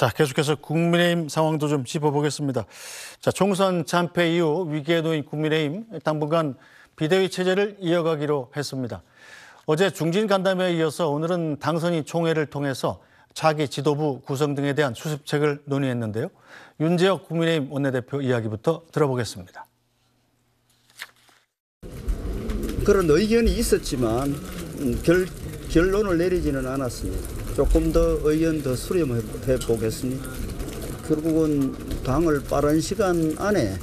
자, 계속해서 국민의힘 상황도 좀 짚어보겠습니다. 자, 총선 참패 이후 위기에 놓인 국민의힘 당분간 비대위 체제를 이어가기로 했습니다. 어제 중진 간담회에 이어서 오늘은 당선인 총회를 통해서 차기 지도부 구성 등에 대한 수습책을 논의했는데요. 윤재혁 국민의힘 원내대표 이야기부터 들어보겠습니다. 그런 의견이 있었지만 결, 결론을 내리지는 않았습니다. 조금 더 의견 더 수렴해 보겠습니다. 결국은 당을 빠른 시간 안에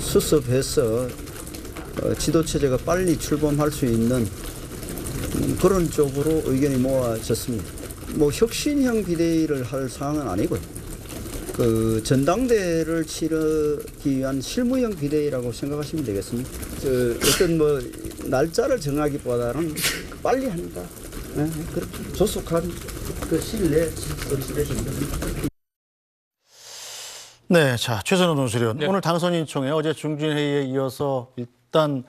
수습해서 어, 지도체제가 빨리 출범할 수 있는 음, 그런 쪽으로 의견이 모아졌습니다. 뭐 혁신형 비대위를 할 사항은 아니고요. 그 전당대를 치르기 위한 실무형 비대위라고 생각하시면 되겠습니다. 어떤 뭐 날짜를 정하기보다는 빨리 합니다 네, 그렇게 조속한 그 실내 선수되십니다. 네, 자 최선호 논술위원 네. 오늘 당선인총회 어제 중진회의에 이어서 일단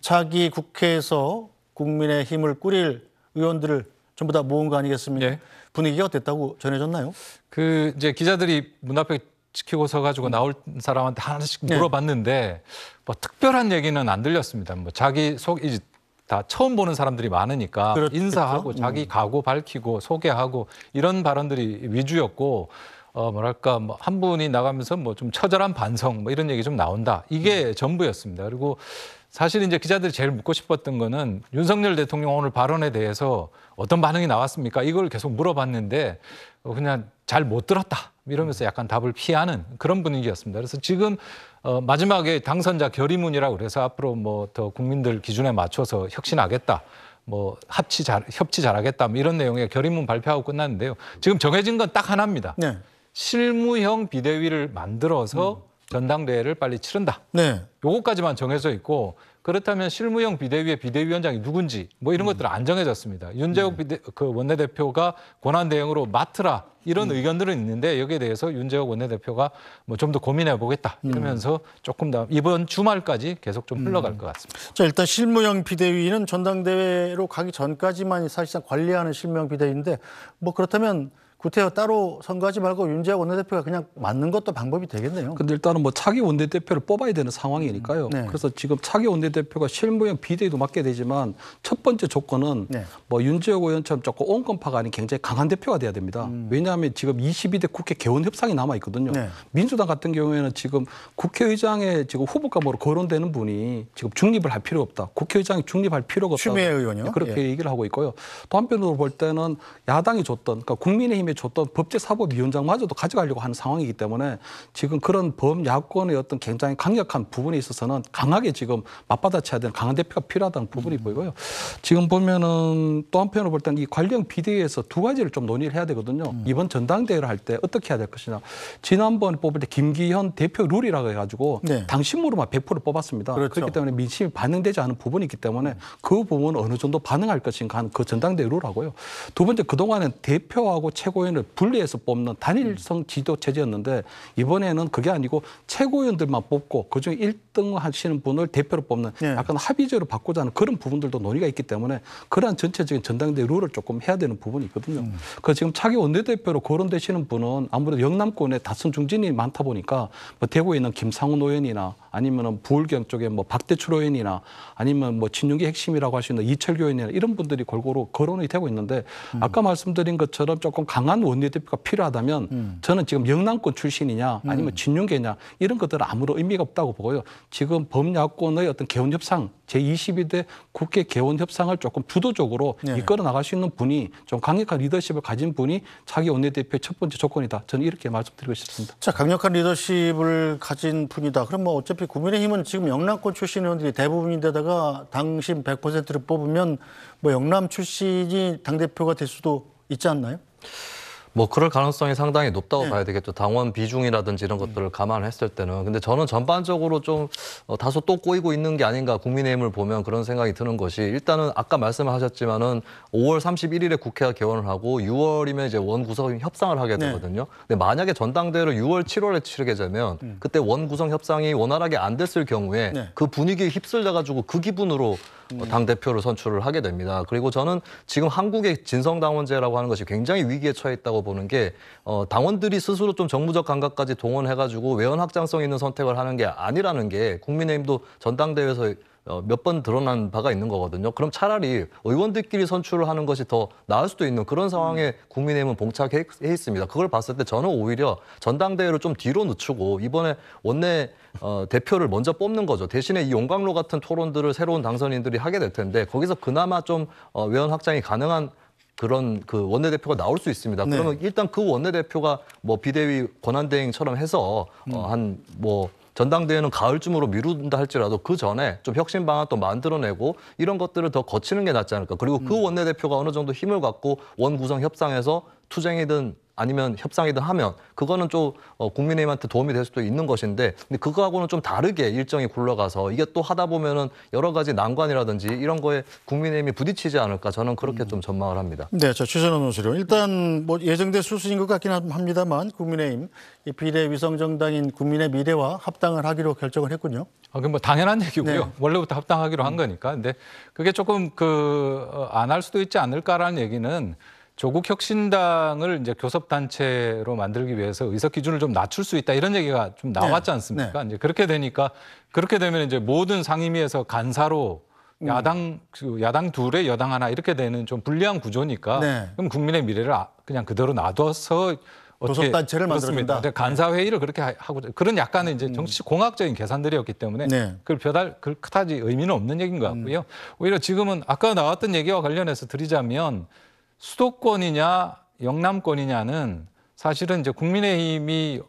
차기 국회에서 국민의 힘을 꾸릴 의원들을 전부 다 모은 거 아니겠습니까? 네. 분위기가 어땠다고 전해졌나요? 그 이제 기자들이 문 앞에 지키고서 가지고 나올 사람한테 하나씩 네. 물어봤는데 네. 뭐 특별한 얘기는 안 들렸습니다. 뭐 자기 속 이제 다 처음 보는 사람들이 많으니까 그렇겠죠? 인사하고 자기 가고 음. 밝히고 소개하고 이런 발언들이 위주였고 어 뭐랄까 뭐 한 분이 나가면서 뭐 좀 처절한 반성 뭐 이런 얘기 좀 나온다 이게 음. 전부였습니다. 그리고 사실 이제 기자들이 제일 묻고 싶었던 거는 윤석열 대통령 오늘 발언에 대해서 어떤 반응이 나왔습니까? 이걸 계속 물어봤는데 어, 그냥 잘 못 들었다. 이러면서 약간 답을 피하는 그런 분위기였습니다. 그래서 지금 어, 마지막에 당선자 결의문이라고 그래서 앞으로 뭐 더 국민들 기준에 맞춰서 혁신하겠다. 뭐 합치 잘 협치 잘하겠다 뭐 이런 내용의 결의문 발표하고 끝났는데요. 지금 정해진 건 딱 하나입니다. 네. 실무형 비대위를 만들어서 음. 전당대회를 빨리 치른다. 네. 요거까지만 정해져 있고 그렇다면 실무형 비대위의 비대위원장이 누군지 뭐 이런 음. 것들은 안 정해졌습니다. 윤재욱 음. 비대, 그 원내대표가 권한 대행으로 맡으라 이런 음. 의견들은 있는데 여기에 대해서 윤재욱 원내대표가 뭐 좀 더 고민해 보겠다 음. 이러면서 음. 조금 더 이번 주말까지 계속 좀 흘러갈 음. 것 같습니다. 자 일단 실무형 비대위는 전당대회로 가기 전까지만 사실상 관리하는 실무형 비대위인데 뭐 그렇다면 구태여 따로 선거하지 말고 윤재하 원내대표가 그냥 맞는 것도 방법이 되겠네요. 근데 일단은 뭐 차기 원내대표를 뽑아야 되는 상황이니까요. 네. 그래서 지금 차기 원내대표가 실무형 비대위도 맡게 되지만 첫 번째 조건은 네. 뭐윤재혁 의원처럼 조금 온건파가 아닌 굉장히 강한 대표가 돼야 됩니다. 음. 왜냐하면 지금 22대 국회 개원 협상이 남아 있거든요. 네. 민주당 같은 경우에는 지금 국회의장에 지금 후보감으로 거론되는 분이 지금 중립을 할 필요 없다. 국회의장이 중립할 필요가 없다. 추미애 의원이요? 네, 그렇게 예. 얘기를 하고 있고요. 또 한편으로 볼 때는 야당이 줬던 그러니까 국민의힘의 국민이 줬던 법제사법위원장마저도 가져가려고 하는 상황이기 때문에 지금 그런 범야권의 어떤 굉장히 강력한 부분에 있어서는 강하게 지금 맞받아쳐야 되는 강한 대표가 필요하다는 부분이 음. 보이고요. 지금 보면은 또 한편으로 볼 때는 이 관련 비대위에서 두 가지를 좀 논의를 해야 되거든요. 음. 이번 전당대회를 할 때 어떻게 해야 될 것이냐. 지난번 뽑을 때 김기현 대표 룰이라고 해가지고 네. 당신으로만100% 뽑았습니다. 그렇죠. 그렇기 때문에 민심이 반영되지 않은 부분이 있기 때문에 음. 그 부분은 어느 정도 반응할 것인가 하는 그 전당대회 룰하고요. 두 번째 그동안은 대표하고 최고 최고위원을 분리해서 뽑는 단일성 음. 지도 체제였는데 이번에는 그게 아니고 최고위원들만 뽑고 그중에 1등 하시는 분을 대표로 뽑는 예. 약간 합의제로 바꾸자는 그런 부분들도 논의가 있기 때문에 그러한 전체적인 전당대 회 룰을 조금 해야 되는 부분이 있거든요. 음. 그 지금 차기 원내대표로 거론되시는 분은 아무래도 영남권에 다선 중진이 많다 보니까 뭐 대구에 있는 김상훈 의원이나 아니면은 부울경 쪽에 뭐 박대출호인이나 아니면 뭐 진용기 핵심이라고 할 수 있는 이철교인이나 이런 분들이 골고루 거론이 되고 있는데 음. 아까 말씀드린 것처럼 조금 강한 원내대표가 필요하다면 음. 저는 지금 영남권 출신이냐 음. 아니면 진용계냐 이런 것들은 아무런 의미가 없다고 보고요. 지금 범야권의 어떤 개헌 협상 제22대 국회 개헌 협상을 조금 주도적으로 네. 이끌어 나갈 수 있는 분이 좀 강력한 리더십을 가진 분이 자기 원내대표의 첫 번째 조건이다. 저는 이렇게 말씀드리고 싶습니다. 자, 강력한 리더십을 가진 분이다. 그럼 뭐 어차피 아시다시피 국민의힘은 지금 영남권 출신 의원들이 대부분인데다가 당신 100%를 뽑으면 뭐 영남 출신이 당대표가 될 수도 있지 않나요? 뭐 그럴 가능성이 상당히 높다고 네. 봐야 되겠죠. 당원 비중이라든지 이런 네. 것들을 감안했을 때는. 근데 저는 전반적으로 좀 어, 다소 또 꼬이고 있는 게 아닌가 국민의힘을 보면 그런 생각이 드는 것이 일단은 아까 말씀하셨지만은 5월 31일에 국회가 개원을 하고 6월이면 이제 원 구성 협상을 하게 네. 되거든요. 네. 근데 만약에 전당대회를 6월 7월에 치르게 되면 음. 그때 원 구성 협상이 원활하게 안 됐을 경우에 네. 그 분위기에 휩쓸려 가지고 그 기분으로 음. 어, 당 대표를 선출을 하게 됩니다. 그리고 저는 지금 한국의 진성 당원제라고 하는 것이 굉장히 위기에 처해 있다고 보는 게 어, 당원들이 스스로 좀 정무적 감각까지 동원해가지고 외연 확장성 있는 선택을 하는 게 아니라는 게 국민의힘도 전당대회에서 어, 몇번 드러난 바가 있는 거거든요. 그럼 차라리 의원들끼리 선출을 하는 것이 더 나을 수도 있는 그런 상황에 음. 국민의힘은 봉착해 있습니다. 그걸 봤을 때 저는 오히려 전당대회를 좀 뒤로 늦추고 이번에 원내 어, 대표를 먼저 뽑는 거죠. 대신에 이 용광로 같은 토론들을 새로운 당선인들이 하게 될 텐데 거기서 그나마 좀 어, 외연 확장이 가능한 그런 그 원내대표가 나올 수 있습니다. 네. 그러면 일단 그 원내대표가 뭐 비대위 권한대행처럼 해서 어, 음. 한뭐 전당대회는 가을쯤으로 미룬다 할지라도 그 전에 좀 혁신 방안 또 만들어내고 이런 것들을 더 거치는 게 낫지 않을까. 그리고 그 음. 원내대표가 어느 정도 힘을 갖고 원 구성 협상에서 투쟁이든 아니면 협상이든 하면 그거는 좀 어, 국민의힘한테 도움이 될 수도 있는 것인데 근데 그거하고는 좀 다르게 일정이 굴러가서 이게 또 하다 보면은 여러 가지 난관이라든지 이런 거에 국민의힘이 부딪히지 않을까 저는 그렇게 음. 좀 전망을 합니다. 네, 저 최선호 논술요. 일단 뭐 예정된 수순인 것 같긴 합니다만 국민의힘 이 비례 위성 정당인 국민의 미래와 합당을 하기로 결정을 했군요. 아, 그뭐 당연한 네. 얘기고요. 네. 원래부터 합당하기로 한 거니까. 근데 그게 조금 그 안할 어, 수도 있지 않을까라는 얘기는 조국 혁신당을 이제 교섭 단체로 만들기 위해서 의석 기준을 좀 낮출 수 있다 이런 얘기가 좀 네. 나왔지 않습니까? 네. 이제 그렇게 되니까 그렇게 되면 이제 모든 상임위에서 간사로 음. 야당 그 야당 둘에 여당 하나 이렇게 되는 좀 불리한 구조니까 네. 그럼 국민의 미래를 아, 그냥 그대로 놔둬서 교섭 단체를 만들었습니다. 간사 회의를 그렇게 하고 그런 약간의 이제 음. 정치 공학적인 계산들이었기 때문에 네. 그걸 별달 그 크다지 의미는 없는 얘기인 것 음. 같고요. 오히려 지금은 아까 나왔던 얘기와 관련해서 드리자면 수도권이냐 영남권이냐는 사실은 이제 국민의힘이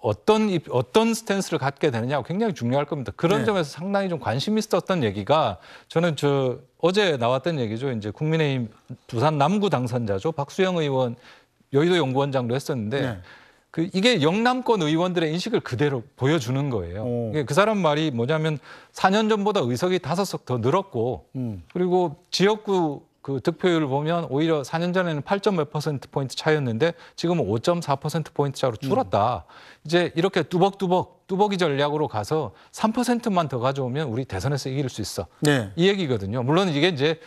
어떤 어떤 스탠스를 갖게 되느냐 굉장히 중요할 겁니다. 그런 네. 점에서 상당히 좀 관심 있었던 얘기가 저는 저 어제 나왔던 얘기죠. 이제 국민의힘 부산 남구 당선자죠 박수영 의원 여의도 연구원장도 했었는데 네. 그 이게 영남권 의원들의 인식을 그대로 보여주는 거예요. 오. 그 사람 말이 뭐냐면 4년 전보다 의석이 다섯 석 더 늘었고 음. 그리고 지역구 그 득표율을 보면 오히려 4년 전에는 8점 몇 퍼센트 포인트 차였는데 지금은 5.4 퍼센트 포인트 차로 음. 줄었다. 음. 이제 이렇게 뚜벅뚜벅 뚜벅이 전략으로 가서 3%만 더 가져오면 우리 대선에서 이길 수 있어. 네. 이 얘기거든요. 물론 이게 이제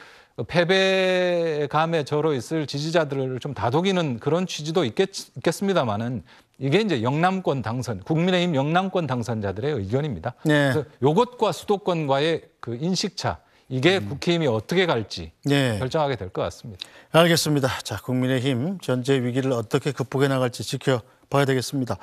패배감에 절어 있을 지지자들을 좀 다독이는 그런 취지도 있겠, 겠 습니다만은 이게 이제 영남권 당선, 국민의힘 영남권 당선자들의 의견입니다. 네. 그래서 요것과 수도권과의 그 인식차 이게 음. 국힘이 어떻게 갈지 네. 결정하게 될 것 같습니다. 알겠습니다. 자, 국민의힘 전제 위기를 어떻게 극복해 나갈지 지켜봐야 되겠습니다.